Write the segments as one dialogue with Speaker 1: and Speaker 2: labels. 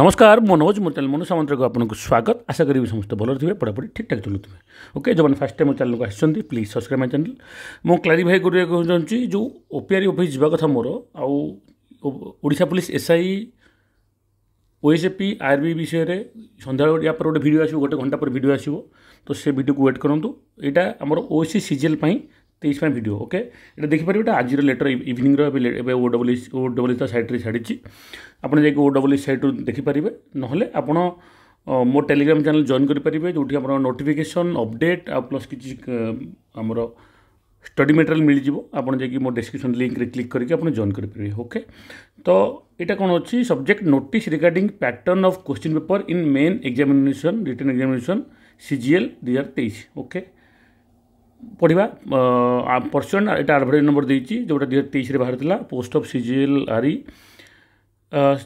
Speaker 1: ନମସ୍କାର ମୋ ନୋଜ ମୋ ଚ୍ୟାନେଲ୍ ମନୁ ସାମନ୍ତକୁ ଆପଣଙ୍କୁ ସ୍ୱାଗତ ଆଶା କରିବି ସମସ୍ତେ ଭଲରେ ଥିବେ ପଢ଼ାପଢ଼ି ଠିକ୍ଠାକ୍ ଚଲୁଥିବେ ଓକେ ଯେଉଁମାନେ ଫାର୍ଷ୍ଟ ଟାଇମ୍ ମୋ ଚ୍ୟାନେଲ୍କୁ ଆସିଛନ୍ତି ପ୍ଲିଜ୍ ସବସ୍କ୍ରାଇବ୍ ମାଇ ଚ୍ୟାନେଲ୍ ମୁଁ କ୍ଲାରିଫାଏ କରିବାକୁ ଚାହୁଁଛି ଯେଉଁ ଓପିଆରି ଅଫିସ୍ ଯିବା କଥା ମୋର ଆଉ Odisha police SI OSAP RB ବିଷୟରେ ସନ୍ଧ୍ୟାବେଳେ ୟା ପରେ ଗୋଟେ ଭିଡ଼ିଓ ଆସିବ ଗୋଟେ ଘଣ୍ଟା ପରେ ଭିଡ଼ିଓ ଆସିବ ତ ସେ ଭିଡ଼ିଓକୁ ୱେଟ୍ କରନ୍ତୁ ଏଇଟା ଆମର ଓଏସ୍ସି ସିଜିଏଲ୍ ପାଇଁ তেইশ পাই ভিডিও ওকে এটা দেখিপারে এটা আজির লেটর ইভিনিংর এবে ও ডবল ইস ও ডবল ইস সাইট্রে ছাড়িছি আপনার যাই ও ডবল ইস সাইট্রু দেখিপারে নহলে আপনার ମୋ ଟେଲିଗ୍ରାମ ଚ୍ୟାନେଲ୍ ଜଏନ୍ କରିପାରିବେ ଯେଉଁଠି ଆପଣ ନୋଟିଫିକେସନ୍ ଅପଡ଼େଟ୍ ଆଉ ପ୍ଲସ୍ କିଛି ଆମର ଷ୍ଟଡ଼ି ମେଟେରିଆଲ୍ ମିଳିଯିବ ଆପଣ ଯାଇକି ମୋ ଡେସ୍କ୍ରିପସନ୍ ଲିଙ୍କରେ କ୍ଲିକ୍ କରିକି ଆପଣ ଜଏନ୍ କରିପାରିବେ ଓକେ ତ ଏଇଟା କ'ଣ ଅଛି subject notice regarding pattern of question paper in main examination written examination C G L ଦୁଇ ହଜାର ତେଇଶ ଓକେ पढ़ा पर्सन यहाँ आडभ नंबर देती जोटा दुई तेईस बाहर था पोस्ट अफ सीजेल आरी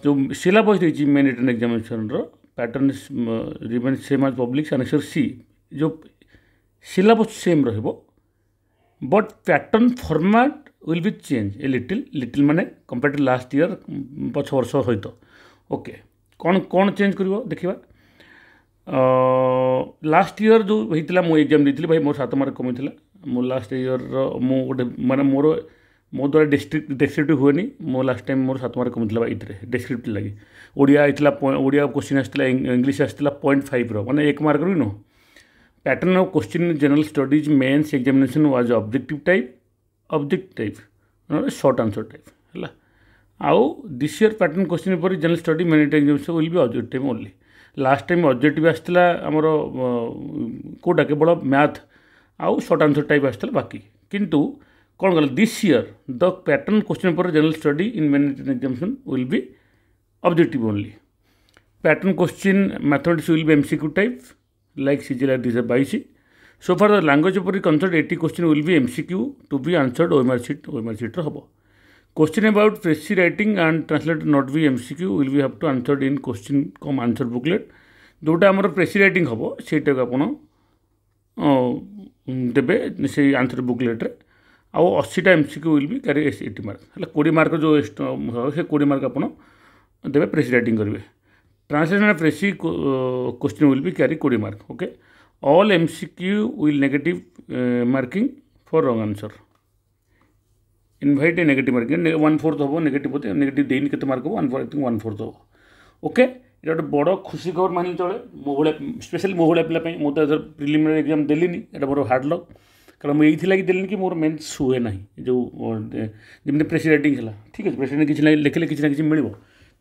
Speaker 1: जो सिलेबस देती main written examination written remain same आज पब्लिक आनसर सी जो सिलेबस सेम रट pattern format will be change a little little माने कंपेयर टू लास्ट इयर पछ वर्ष सहित ओके कौन कौन चेंज कर देखा लास्ट इयर जो होता मुझे एग्जाम दे भाई मोर सात मार्क कमी था मो लास्ट इयर मुझे मैंने मोर मो द्वारा डिस्क्रिप्ट डेस्क्रिप्ट हुए मो लास्ट टाइम मोर सात मार्क कमी था इतने डेस्क्रिप्ट लगे ओडिया आईला ओडिया क्वेश्चन आसाला इंग्लीश आसाला पॉइंट फाइव रहा एक मार्क रु नुह pattern of question general studies mains examination was objective type object type short answer type है आउ दिस इयर पैटर्न क्वेश्चन पर general study main examination will be object type only last time objective ଆସିଥିଲା ଆମର କେଉଁଟା କେବଳ math ଆଉ short answer type ଆସିଥିଲା ବାକି କିନ୍ତୁ କ'ଣ କଲେ this year the pattern question paper general study in management examination will be objective only pattern question mathematics will be M C Q type like C G L ଦୁଇ ହଜାର ବାଇଶ so far the language ଉପରେ concerned eighty question will be M C Q to be answered OMR sheet OMR ସିଟ୍ର ହେବ Question about essay writing and translated not be MCQ will be have to answer in question cum answer booklet जोटा आमर प्रेसि writing हम सहीटा को आप देवे से answer बुकलेट्रे आउ अशीटा M C Q will be carry eighty mark है कोड़े मार्क जो से कोड़े मार्क आप देवे प्रेसी रईट करेंगे translation and precis question will be carry कोड़ी mark okay all M C Q will negative marking for wrong answer इनवैट नगेट मार्क वन फोर्थ हम नेगेट होते नेगेट दे के मार्क हम वाइ थिंक वन फोर्थ हम ओके ये गोटे बड़ खुशी खबर मानी चले मोहला स्पेशल मोहला भाई मोदी मुझे प्रिलिमिनरी एग्जाम देनी यहाँ मोर हार्ड लक कारण मुझे यही लगे देनी कि मोर मेन हुए ना जो जमी प्रेसीडेटिंग है ठीक है प्रेसीडेट किसी लिखे कि मिल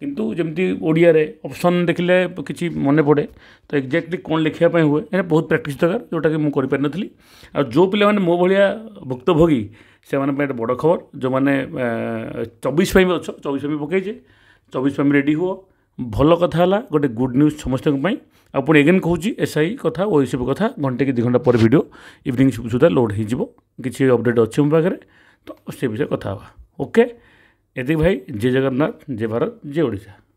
Speaker 1: कितु जमी ओडिया अपसन देखने किसी मन पड़े तो एक्जाक्टली कौन लिखापी हुए बहुत प्राक्ट दरकार जोटा कि मुझे करी आ जो पे मो भाया भुक्तभोगी ସେମାନଙ୍କ ପାଇଁ ଗୋଟେ ବଡ଼ ଖବର ଯେଉଁମାନେ ଚବିଶ ପାଇଁ ଅଛ ଚବିଶ ପାଇଁ ପକାଇଛେ ଚବିଶ ପାଇଁ ରେଡ଼ି ହୁଅ ଭଲ କଥା ହେଲା ଗୋଟେ ଗୁଡ଼୍ ନ୍ୟୁଜ୍ ସମସ୍ତଙ୍କ ପାଇଁ ଆଉ ପୁଣି ଏଗେନ୍ କହୁଛି ଏସ୍ ଆଇ କଥା ଓ ଏସବୁ କଥା ଘଣ୍ଟେ କି ଦୁଇ ଘଣ୍ଟା ପରେ ଭିଡ଼ିଓ ଇଭିନିଂ ସୁଦ୍ଧା ଲୋଡ଼୍ ହୋଇଯିବ କିଛି ଅପଡ଼େଟ୍ ଅଛି ମୋ ପାଖରେ ତ ସେ ବିଷୟରେ କଥା ହେବା ଓକେ ଏତିକି ଭାଇ ଜେ ଜଗନ୍ନାଥ ଜେ ଭାରତ ଜେ ଓଡ଼ିଶା